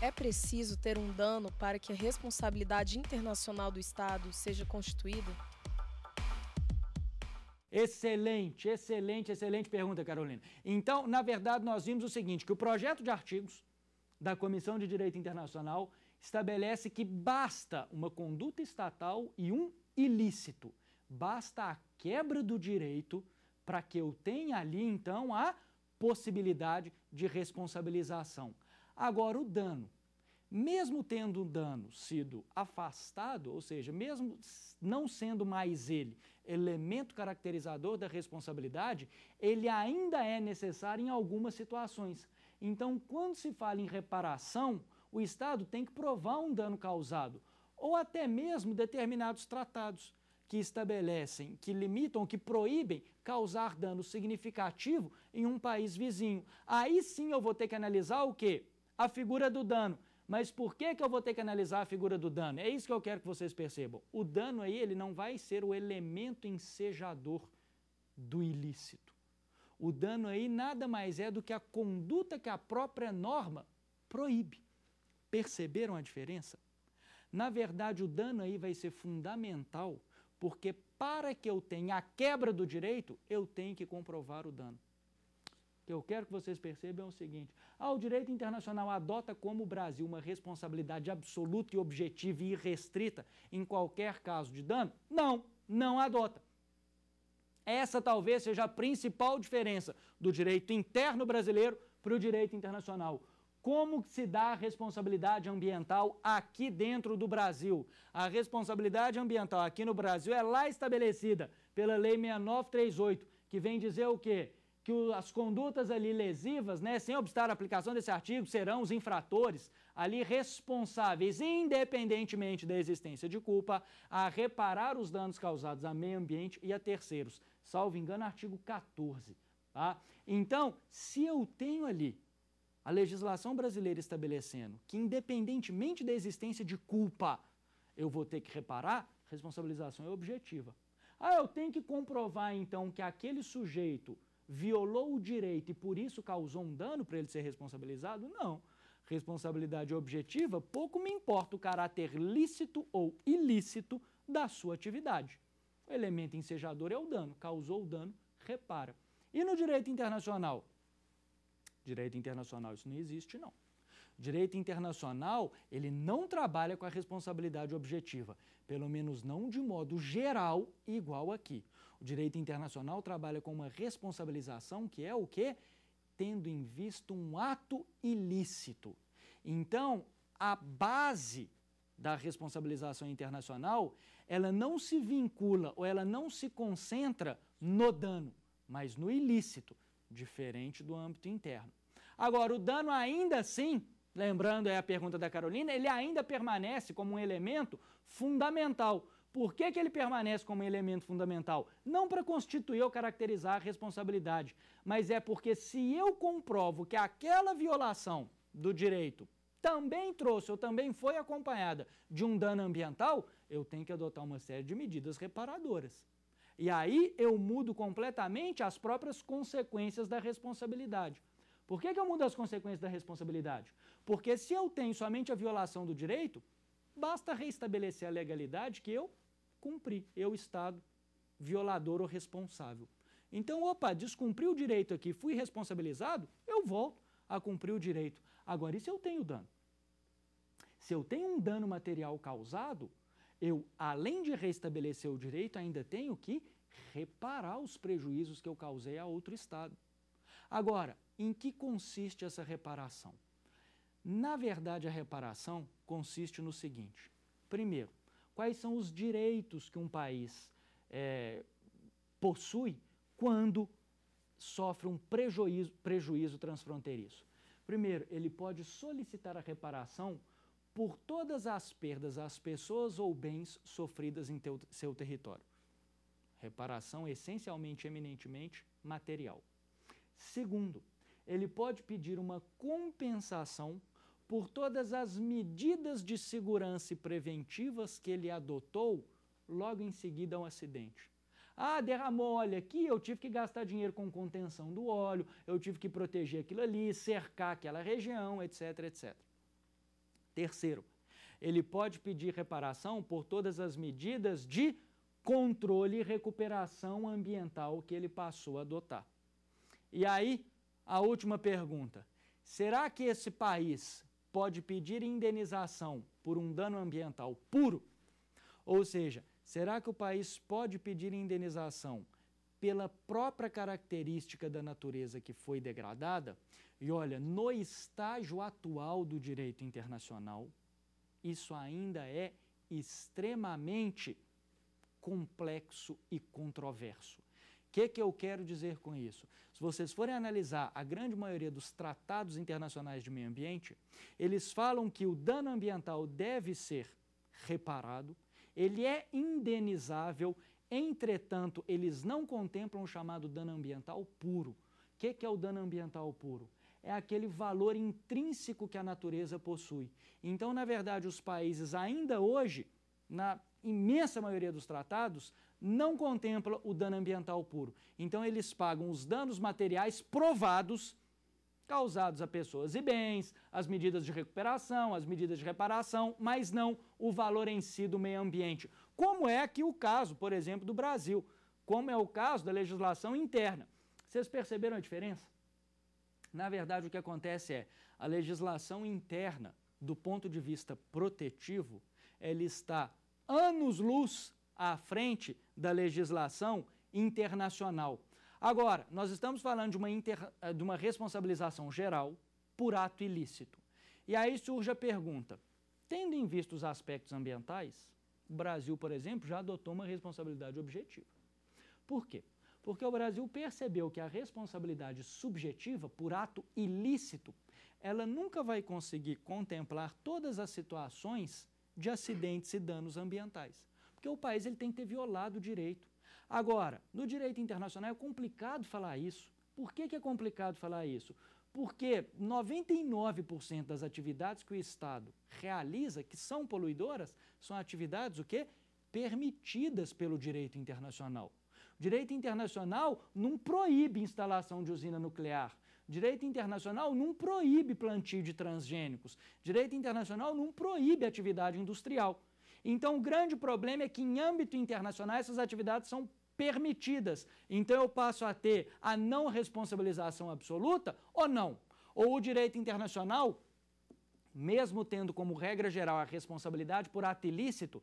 Speaker 1: É preciso ter um dano para que a responsabilidade internacional do Estado seja constituída? Excelente, excelente, excelente pergunta, Carolina. Então, na verdade, nós vimos o seguinte, que o projeto de artigos da Comissão de Direito Internacional estabelece que basta uma conduta estatal e um ilícito. Basta a quebra do direito para que eu tenha ali, então, a possibilidade de responsabilização. Agora, o dano mesmo tendo um dano sido afastado, ou seja, mesmo não sendo mais ele elemento caracterizador da responsabilidade, ele ainda é necessário em algumas situações. Então, quando se fala em reparação, o Estado tem que provar um dano causado, ou até mesmo determinados tratados que estabelecem, que limitam, que proíbem causar dano significativo em um país vizinho. Aí sim eu vou ter que analisar o quê? A figura do dano mas por que, que eu vou ter que analisar a figura do dano? É isso que eu quero que vocês percebam. O dano aí ele não vai ser o elemento ensejador do ilícito. O dano aí nada mais é do que a conduta que a própria norma proíbe. Perceberam a diferença? Na verdade, o dano aí vai ser fundamental, porque para que eu tenha a quebra do direito, eu tenho que comprovar o dano que eu quero que vocês percebam é o seguinte, ah, o direito internacional adota como o Brasil uma responsabilidade absoluta e objetiva e irrestrita em qualquer caso de dano? Não, não adota. Essa talvez seja a principal diferença do direito interno brasileiro para o direito internacional. Como se dá a responsabilidade ambiental aqui dentro do Brasil? A responsabilidade ambiental aqui no Brasil é lá estabelecida pela Lei 6938, que vem dizer o quê? que as condutas ali lesivas, né, sem obstar a aplicação desse artigo, serão os infratores ali responsáveis, independentemente da existência de culpa, a reparar os danos causados a meio ambiente e a terceiros. Salvo engano, artigo 14. Tá? Então, se eu tenho ali a legislação brasileira estabelecendo que, independentemente da existência de culpa, eu vou ter que reparar, responsabilização é objetiva. Ah, eu tenho que comprovar então que aquele sujeito violou o direito e por isso causou um dano para ele ser responsabilizado? Não. Responsabilidade objetiva, pouco me importa o caráter lícito ou ilícito da sua atividade. O elemento ensejador é o dano, causou o dano, repara. E no direito internacional? Direito internacional isso não existe, não. Direito internacional, ele não trabalha com a responsabilidade objetiva, pelo menos não de modo geral igual aqui. O direito internacional trabalha com uma responsabilização que é o quê? Tendo em vista um ato ilícito. Então, a base da responsabilização internacional, ela não se vincula ou ela não se concentra no dano, mas no ilícito, diferente do âmbito interno. Agora, o dano ainda assim lembrando é a pergunta da Carolina, ele ainda permanece como um elemento fundamental. Por que, que ele permanece como um elemento fundamental? Não para constituir ou caracterizar a responsabilidade, mas é porque se eu comprovo que aquela violação do direito também trouxe ou também foi acompanhada de um dano ambiental, eu tenho que adotar uma série de medidas reparadoras. E aí eu mudo completamente as próprias consequências da responsabilidade. Por que, que eu mudo as consequências da responsabilidade? Porque se eu tenho somente a violação do direito, basta restabelecer a legalidade que eu cumpri, eu, Estado, violador ou responsável. Então, opa, descumpri o direito aqui, fui responsabilizado, eu volto a cumprir o direito. Agora, e se eu tenho dano? Se eu tenho um dano material causado, eu, além de restabelecer o direito, ainda tenho que reparar os prejuízos que eu causei a outro Estado. Agora, em que consiste essa reparação? Na verdade, a reparação consiste no seguinte: primeiro, quais são os direitos que um país é, possui quando sofre um prejuízo, prejuízo transfronteiriço? Primeiro, ele pode solicitar a reparação por todas as perdas às pessoas ou bens sofridas em teu, seu território. Reparação essencialmente, eminentemente material. Segundo, ele pode pedir uma compensação por todas as medidas de segurança e preventivas que ele adotou logo em seguida ao acidente. Ah, derramou óleo aqui, eu tive que gastar dinheiro com contenção do óleo, eu tive que proteger aquilo ali, cercar aquela região, etc, etc. Terceiro, ele pode pedir reparação por todas as medidas de controle e recuperação ambiental que ele passou a adotar. E aí, a última pergunta: será que esse país pode pedir indenização por um dano ambiental puro? Ou seja, será que o país pode pedir indenização pela própria característica da natureza que foi degradada? E olha, no estágio atual do direito internacional, isso ainda é extremamente complexo e controverso. O que, que eu quero dizer com isso? Se vocês forem analisar a grande maioria dos tratados internacionais de meio ambiente, eles falam que o dano ambiental deve ser reparado, ele é indenizável, entretanto, eles não contemplam o chamado dano ambiental puro. O que, que é o dano ambiental puro? é aquele valor intrínseco que a natureza possui. Então, na verdade, os países ainda hoje, na imensa maioria dos tratados, não contempla o dano ambiental puro. Então eles pagam os danos materiais provados causados a pessoas e bens, as medidas de recuperação, as medidas de reparação, mas não o valor em si do meio ambiente. Como é que o caso, por exemplo, do Brasil, como é o caso da legislação interna. Vocês perceberam a diferença? Na verdade, o que acontece é a legislação interna, do ponto de vista protetivo, ela está anos-luz à frente da legislação internacional. Agora, nós estamos falando de uma, inter... Eh, de uma responsabilização geral por ato ilícito. E aí surge a pergunta: tendo em vista os aspectos ambientais, o Brasil, por exemplo, já adotou uma responsabilidade objetiva. Por quê? Porque o Brasil percebeu que a responsabilidade subjetiva por ato ilícito, ela nunca vai conseguir contemplar todas as situações de acidentes e danos ambientais porque o país ele tem que ter violado o direito. Agora, no direito internacional é complicado falar isso. Por que, que é complicado falar isso? Porque 99% das atividades que o Estado realiza, que são poluidoras, são atividades o quê? permitidas pelo direito internacional. O direito internacional não proíbe instalação de usina nuclear. O direito internacional não proíbe plantio de transgênicos. O direito internacional não proíbe atividade industrial. Então, o grande problema é que, em âmbito internacional, essas atividades são permitidas. Então, eu passo a ter a não responsabilização absoluta ou não? Ou o direito internacional, mesmo tendo como regra geral a responsabilidade por ato ilícito,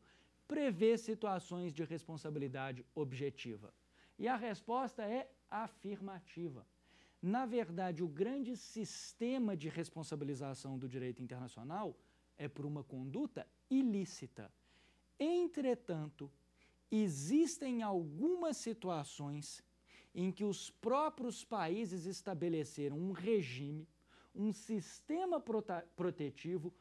Speaker 1: prevê situações de responsabilidade objetiva? E a resposta é afirmativa. Na verdade, o grande sistema de responsabilização do direito internacional é por uma conduta ilícita. Entretanto, existem algumas situações em que os próprios países estabeleceram um regime, um sistema protetivo,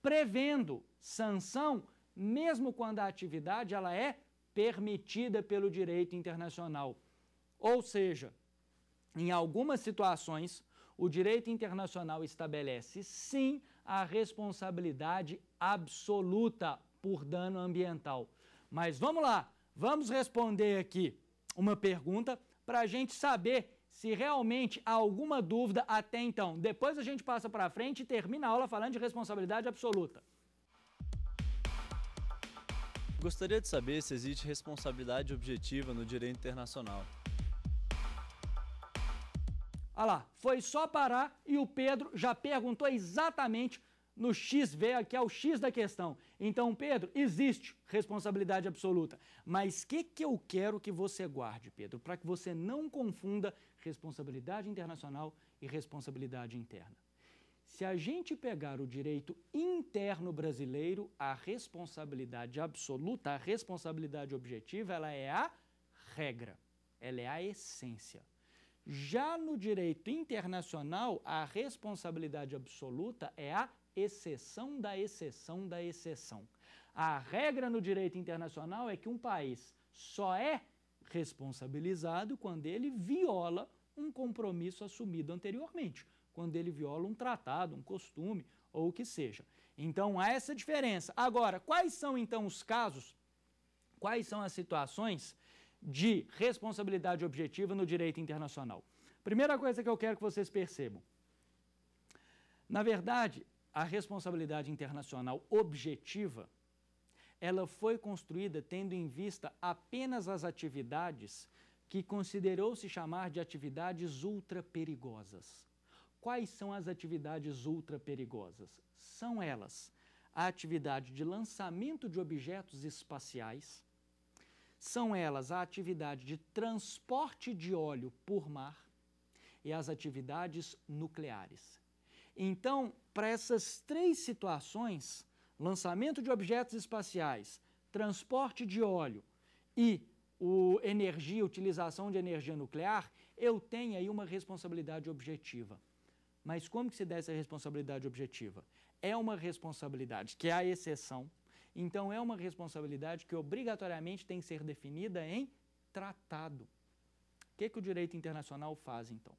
Speaker 1: prevendo sanção, mesmo quando a atividade ela é permitida pelo direito internacional. Ou seja, em algumas situações, o direito internacional estabelece sim a responsabilidade absoluta por dano ambiental. Mas vamos lá, vamos responder aqui uma pergunta para a gente saber se realmente há alguma dúvida até então. Depois a gente passa para frente e termina a aula falando de responsabilidade absoluta. Gostaria de saber se existe responsabilidade objetiva no direito internacional. Olha lá, foi só parar e o Pedro já perguntou exatamente no XV, que é o X da questão. Então, Pedro, existe responsabilidade absoluta. Mas o que, que eu quero que você guarde, Pedro, para que você não confunda responsabilidade internacional e responsabilidade interna? Se a gente pegar o direito interno brasileiro, a responsabilidade absoluta, a responsabilidade objetiva, ela é a regra, ela é a essência. Já no direito internacional, a responsabilidade absoluta é a exceção da exceção da exceção. A regra no direito internacional é que um país só é responsabilizado quando ele viola um compromisso assumido anteriormente, quando ele viola um tratado, um costume ou o que seja. Então há essa diferença. Agora, quais são então os casos, quais são as situações de responsabilidade objetiva no direito internacional? Primeira coisa que eu quero que vocês percebam. Na verdade, a responsabilidade internacional objetiva, ela foi construída tendo em vista apenas as atividades que considerou-se chamar de atividades ultra perigosas. Quais são as atividades ultra perigosas? São elas a atividade de lançamento de objetos espaciais, são elas a atividade de transporte de óleo por mar e as atividades nucleares. Então, para essas três situações, lançamento de objetos espaciais, transporte de óleo e o energia, utilização de energia nuclear, eu tenho aí uma responsabilidade objetiva. Mas como que se dá essa responsabilidade objetiva? É uma responsabilidade que é a exceção, então é uma responsabilidade que obrigatoriamente tem que ser definida em tratado. O que, que o direito internacional faz, então?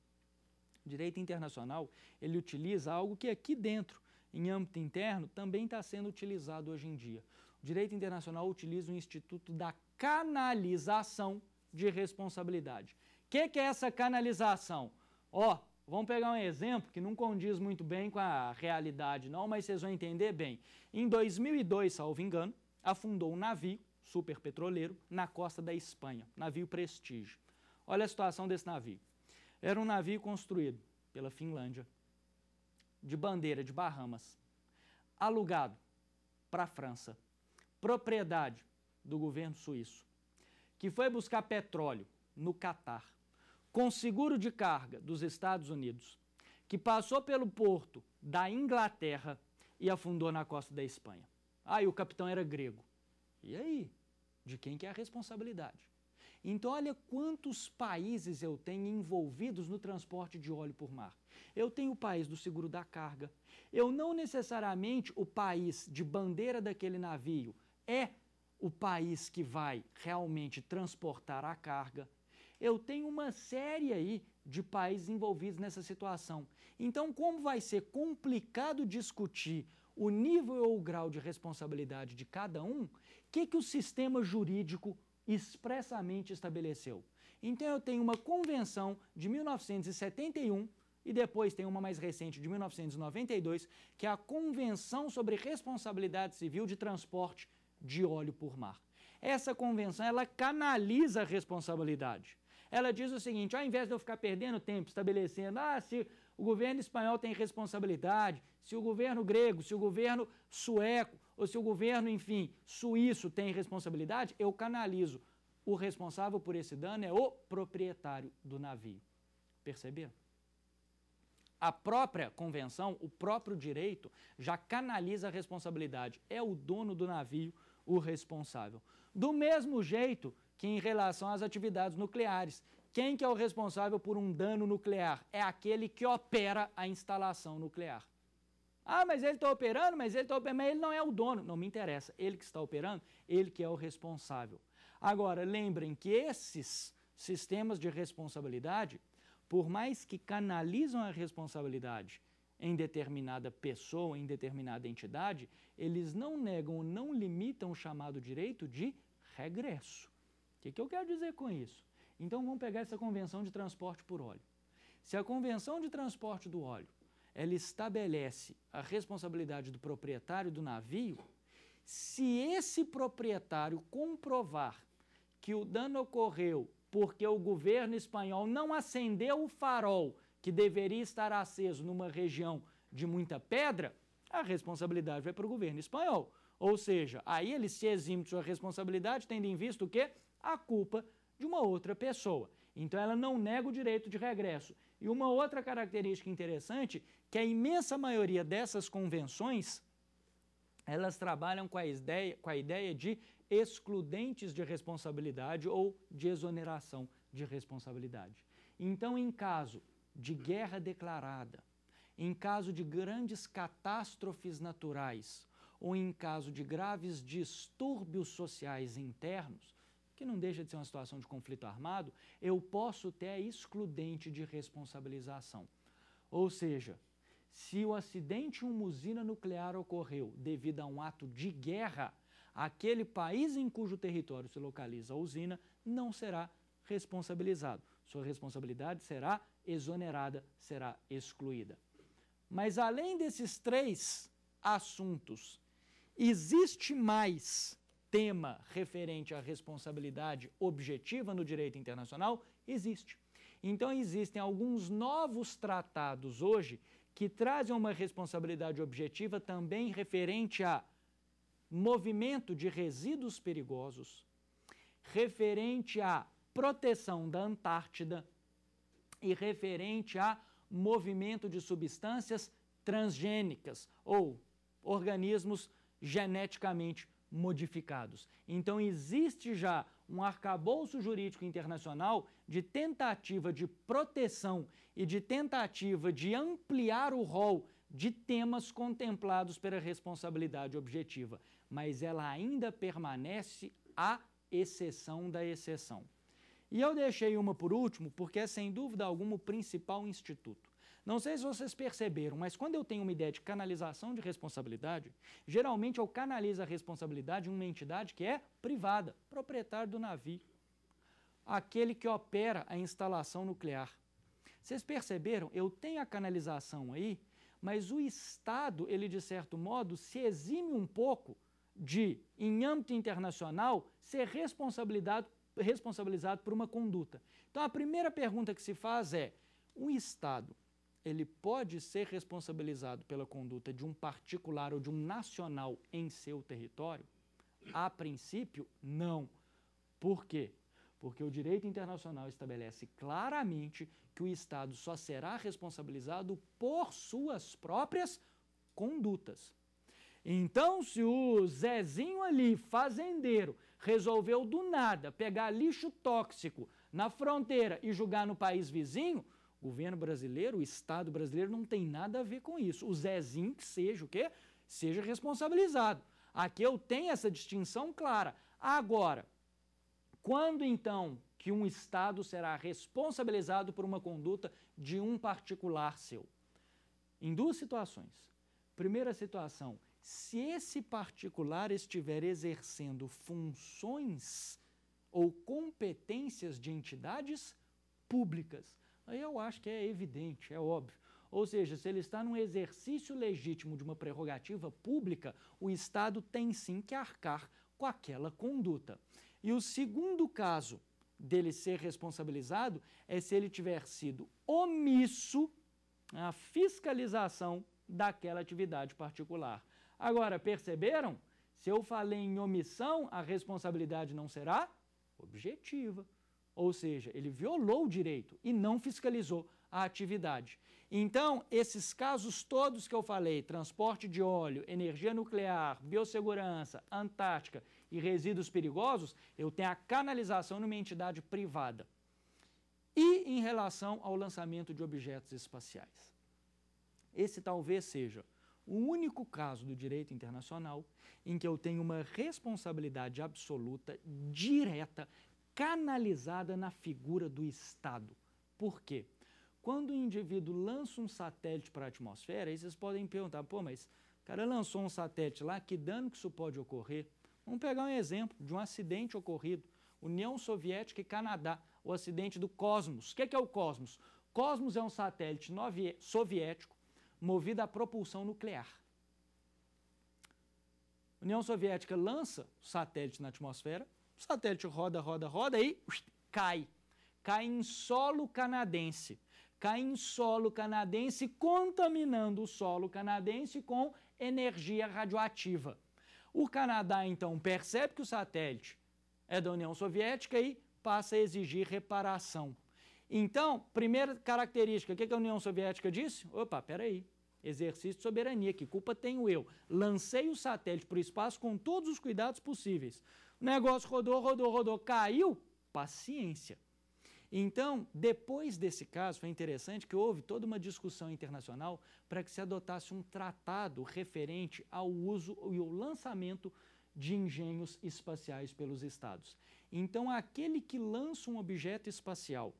Speaker 1: direito internacional, ele utiliza algo que aqui dentro, em âmbito interno, também está sendo utilizado hoje em dia. O direito internacional utiliza o instituto da canalização de responsabilidade. O que, que, é essa canalização? Ó, vamos pegar um exemplo que não condiz muito bem com a realidade, não, mas vocês vão entender bem. Em 2002, salvo engano, afundou um navio superpetroleiro na costa da Espanha, navio Prestige. Olha a situação desse navio. Era um navio construído pela Finlândia, de bandeira de Bahamas, alugado para a França, propriedade do governo suíço, que foi buscar petróleo no Catar, com seguro de carga dos Estados Unidos, que passou pelo porto da Inglaterra e afundou na costa da Espanha. Aí ah, o capitão era grego. E aí? De quem que é a responsabilidade? Então, olha quantos países eu tenho envolvidos no transporte de óleo por mar. Eu tenho o país do seguro da carga. Eu não necessariamente o país de bandeira daquele navio é o país que vai realmente transportar a carga. Eu tenho uma série aí de países envolvidos nessa situação. Então, como vai ser complicado discutir o nível ou o grau de responsabilidade de cada um, o que, que o sistema jurídico expressamente estabeleceu. Então eu tenho uma convenção de 1971 e depois tem uma mais recente de 1992, que é a Convenção sobre Responsabilidade Civil de Transporte de Óleo por Mar. Essa convenção, ela canaliza a responsabilidade. Ela diz o seguinte, ao invés de eu ficar perdendo tempo estabelecendo, ah, se o governo espanhol tem responsabilidade, se o governo grego, se o governo sueco, ou se o governo, enfim, suíço tem responsabilidade, eu canalizo. O responsável por esse dano é o proprietário do navio. Perceberam? A própria convenção, o próprio direito, já canaliza a responsabilidade. É o dono do navio o responsável. Do mesmo jeito que em relação às atividades nucleares, quem que é o responsável por um dano nuclear? É aquele que opera a instalação nuclear. Ah, mas ele está operando, mas ele está operando, mas ele não é o dono. Não me interessa. Ele que está operando, ele que é o responsável. Agora, lembrem que esses sistemas de responsabilidade, por mais que canalizam a responsabilidade em determinada pessoa, em determinada entidade, eles não negam, ou não limitam o chamado direito de regresso. O que, que eu quero dizer com isso? Então vamos pegar essa convenção de transporte por óleo. Se a convenção de transporte do óleo ela estabelece a responsabilidade do proprietário do navio se esse proprietário comprovar que o dano ocorreu porque o governo espanhol não acendeu o farol que deveria estar aceso numa região de muita pedra, a responsabilidade vai para o governo espanhol. Ou seja, aí ele se exime de sua responsabilidade, tendo em vista o quê? A culpa de uma outra pessoa. Então ela não nega o direito de regresso. E uma outra característica interessante que a imensa maioria dessas convenções elas trabalham com a, ideia, com a ideia de excludentes de responsabilidade ou de exoneração de responsabilidade. Então, em caso de guerra declarada, em caso de grandes catástrofes naturais ou em caso de graves distúrbios sociais internos, que não deixa de ser uma situação de conflito armado, eu posso ter a excludente de responsabilização. Ou seja, se o acidente em uma usina nuclear ocorreu devido a um ato de guerra, aquele país em cujo território se localiza a usina não será responsabilizado. Sua responsabilidade será exonerada, será excluída. Mas além desses três assuntos, existe mais tema referente à responsabilidade objetiva no direito internacional? Existe. Então existem alguns novos tratados hoje que trazem uma responsabilidade objetiva também referente a movimento de resíduos perigosos, referente à proteção da Antártida e referente a movimento de substâncias transgênicas ou organismos geneticamente modificados. Então existe já um arcabouço jurídico internacional de tentativa de proteção e de tentativa de ampliar o rol de temas contemplados pela responsabilidade objetiva, mas ela ainda permanece a exceção da exceção. E eu deixei uma por último porque é sem dúvida alguma o principal instituto. Não sei se vocês perceberam, mas quando eu tenho uma ideia de canalização de responsabilidade, geralmente eu canalizo a responsabilidade em uma entidade que é privada, proprietário do navio, aquele que opera a instalação nuclear. Vocês perceberam? Eu tenho a canalização aí, mas o Estado, ele de certo modo se exime um pouco de, em âmbito internacional, ser responsabilizado, responsabilizado por uma conduta. Então a primeira pergunta que se faz é: o Estado ele pode ser responsabilizado pela conduta de um particular ou de um nacional em seu território? A princípio, não. Por quê? Porque o direito internacional estabelece claramente que o Estado só será responsabilizado por suas próprias condutas. Então, se o Zezinho ali, fazendeiro, resolveu do nada pegar lixo tóxico na fronteira e jogar no país vizinho, o governo brasileiro, o Estado brasileiro não tem nada a ver com isso. O Zezinho que seja o quê? Seja responsabilizado. Aqui eu tenho essa distinção clara. Agora, quando então que um Estado será responsabilizado por uma conduta de um particular seu? Em duas situações. Primeira situação, se esse particular estiver exercendo funções ou competências de entidades públicas Aí eu acho que é evidente, é óbvio. Ou seja, se ele está num exercício legítimo de uma prerrogativa pública, o Estado tem sim que arcar com aquela conduta. E o segundo caso dele ser responsabilizado é se ele tiver sido omisso à fiscalização daquela atividade particular. Agora, perceberam? Se eu falei em omissão, a responsabilidade não será objetiva ou seja, ele violou o direito e não fiscalizou a atividade. Então, esses casos todos que eu falei, transporte de óleo, energia nuclear, biossegurança, Antártica e resíduos perigosos, eu tenho a canalização numa entidade privada. E em relação ao lançamento de objetos espaciais. Esse talvez seja o único caso do direito internacional em que eu tenho uma responsabilidade absoluta, direta, canalizada na figura do Estado. Por quê? Quando o indivíduo lança um satélite para a atmosfera, aí vocês podem perguntar, pô, mas o cara lançou um satélite lá, que dano que isso pode ocorrer? Vamos pegar um exemplo de um acidente ocorrido, União Soviética e Canadá, o acidente do Cosmos. O que é, que é o Cosmos? Cosmos é um satélite soviético movido a propulsão nuclear. União Soviética lança o satélite na atmosfera, o satélite roda, roda, roda e cai. Cai em solo canadense. Cai em solo canadense, contaminando o solo canadense com energia radioativa. O Canadá, então, percebe que o satélite é da União Soviética e passa a exigir reparação. Então, primeira característica, o que a União Soviética disse? Opa, peraí, exercício de soberania, que culpa tenho eu? Lancei o satélite para o espaço com todos os cuidados possíveis. O negócio rodou, rodou, rodou, caiu, paciência. Então, depois desse caso, foi interessante que houve toda uma discussão internacional para que se adotasse um tratado referente ao uso e ao lançamento de engenhos espaciais pelos estados. Então, aquele que lança um objeto espacial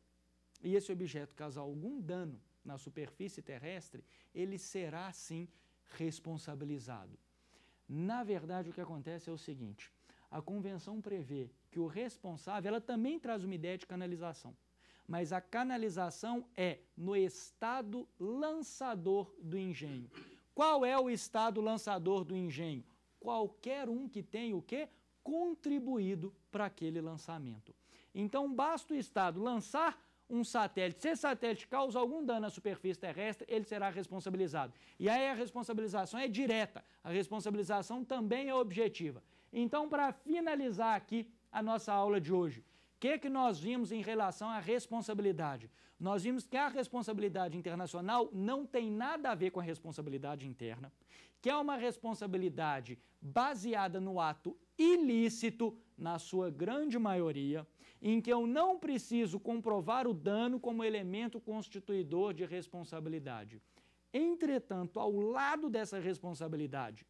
Speaker 1: e esse objeto causar algum dano na superfície terrestre, ele será sim responsabilizado. Na verdade, o que acontece é o seguinte: a convenção prevê que o responsável, ela também traz uma ideia de canalização, mas a canalização é no estado lançador do engenho. Qual é o estado lançador do engenho? Qualquer um que tenha o quê? Contribuído para aquele lançamento. Então basta o estado lançar um satélite. Se esse satélite causa algum dano à superfície terrestre, ele será responsabilizado. E aí a responsabilização é direta, a responsabilização também é objetiva. Então, para finalizar aqui a nossa aula de hoje, o que, que nós vimos em relação à responsabilidade? Nós vimos que a responsabilidade internacional não tem nada a ver com a responsabilidade interna, que é uma responsabilidade baseada no ato ilícito, na sua grande maioria, em que eu não preciso comprovar o dano como elemento constituidor de responsabilidade. Entretanto, ao lado dessa responsabilidade,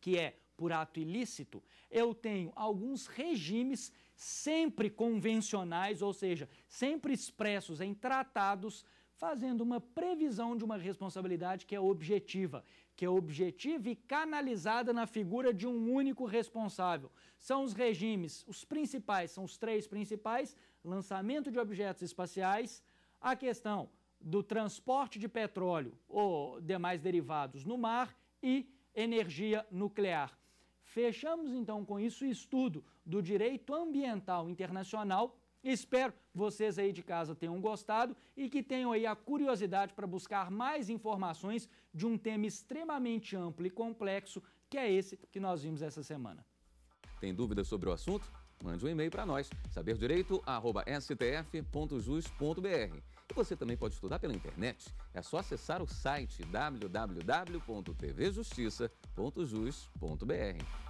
Speaker 1: que é por ato ilícito, eu tenho alguns regimes sempre convencionais, ou seja, sempre expressos em tratados, fazendo uma previsão de uma responsabilidade que é objetiva, que é objetiva e canalizada na figura de um único responsável. São os regimes, os principais, são os três principais: lançamento de objetos espaciais, a questão do transporte de petróleo ou demais derivados no mar e energia nuclear. Fechamos então com isso o estudo do direito ambiental internacional. Espero vocês aí de casa tenham gostado e que tenham aí a curiosidade para buscar mais informações de um tema extremamente amplo e complexo, que é esse que nós vimos essa semana. Tem dúvidas sobre o assunto? Mande um e-mail para nós, saberdireito@stf.jus.br. E você também pode estudar pela internet. É só acessar o site www.tvjustiça.jus.br.